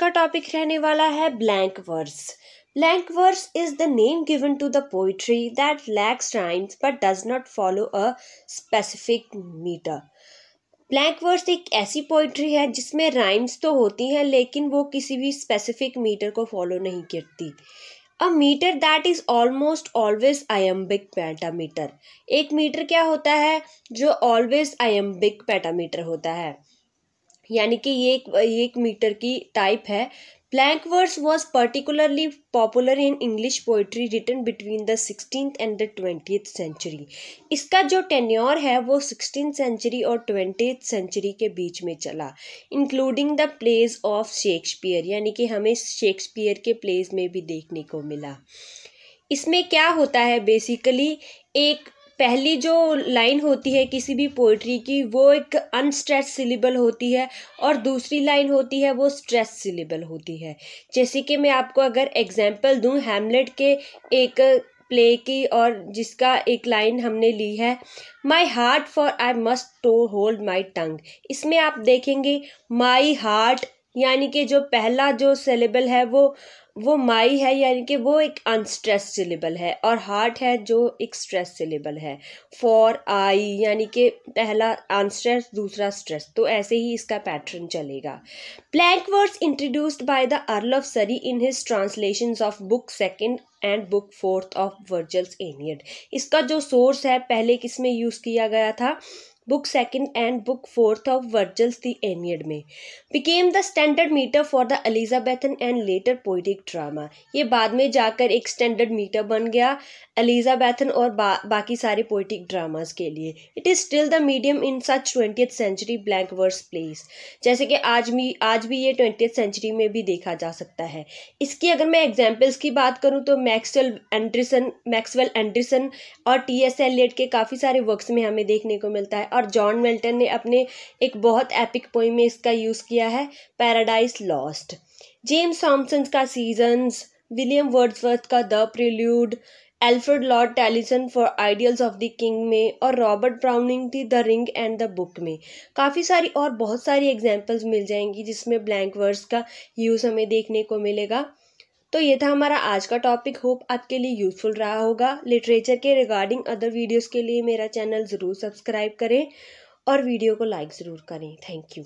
का टॉपिक रहने वाला है blank verse blank verse is the name given to the poetry that lacks rhymes but does not follow a specific meter blank verse एक ऐसी poetry है जिसमें rhymes तो होती हैं लेकिन वो किसी भी स्पेसिफिक मीटर को फॉलो नहीं करती a meter that is almost always iambic pentameter एक मीटर क्या होता है जो ऑलवेज आयम्बिक पैटामीटर होता है यानी कि ये एक एक मीटर की टाइप है blank verse was particularly popular in English poetry written between the sixteen and the twenty century इसका जो टेन्योर है वो सिक्सटीन सेंचुरी और ट्वेंटी सेंचुरी के बीच में चला including the plays of Shakespeare यानी कि हमें शेक्सपियर के प्लेज में भी देखने को मिला इसमें क्या होता है बेसिकली एक पहली जो लाइन होती है किसी भी पोइट्री की वो एक अनस्ट्रेस सिलेबल होती है और दूसरी लाइन होती है वो स्ट्रेस सिलेबल होती है जैसे कि मैं आपको अगर एग्जांपल दूं हैमलेट के एक प्ले की और जिसका एक लाइन हमने ली है my heart for I must to hold my tongue इसमें आप देखेंगे माई हार्ट यानी कि जो पहला जो सिलेबल है वो वो माई है यानी कि वो एक अनस्ट्रेस सिलेबल है और हार्ट है जो एक स्ट्रेस सिलेबल है फॉर आई यानी कि पहला अनस्ट्रेस दूसरा स्ट्रेस तो ऐसे ही इसका पैटर्न चलेगा blank words introduced by the earl of Surrey in his translation of book second and book fourth of Virgil's Aeneid इसका जो सोर्स है पहले किस में यूज़ किया गया था book second and book fourth of Virgil's The Aeneid में became the standard meter for the Elizabethan and later poetic drama ये बाद में जाकर एक standard meter बन गया एलिजाबैथन और बा, बाकी सारे पोइटिक ड्रामाज के लिए it is still the medium in such twentieth century blank verse plays जैसे कि आज भी आज भी ये ट्वेंटियथ सेंचुरी में भी देखा जा सकता है इसकी अगर मैं एग्जाम्पल्स की बात करूँ तो मैक्सवेल एंड्रिसन मैक्सवेल एंड्रिसन और टी एस एलियट के काफ़ी सारे वर्क्स में हमें देखने को मिलता है और और जॉन मिल्टन ने अपने एक बहुत एपिक पोइम में इसका यूज़ किया है पैराडाइज लॉस्ट जेम्स थॉम्सन का सीजन्स विलियम वर्ड्सवर्थ का the Prelude Alfred Lord Tennyson for Idylls of the King में और रॉबर्ट ब्राउनिंग थी the Ring and the Book में काफ़ी सारी और बहुत सारी एग्जाम्पल्स मिल जाएंगी जिसमें ब्लैंक वर्ड्स का यूज़ हमें देखने को मिलेगा तो ये था हमारा आज का टॉपिक होप आपके लिए यूज़फुल रहा होगा लिटरेचर के रिगार्डिंग अदर वीडियोस के लिए मेरा चैनल ज़रूर सब्सक्राइब करें और वीडियो को लाइक ज़रूर करें थैंक यू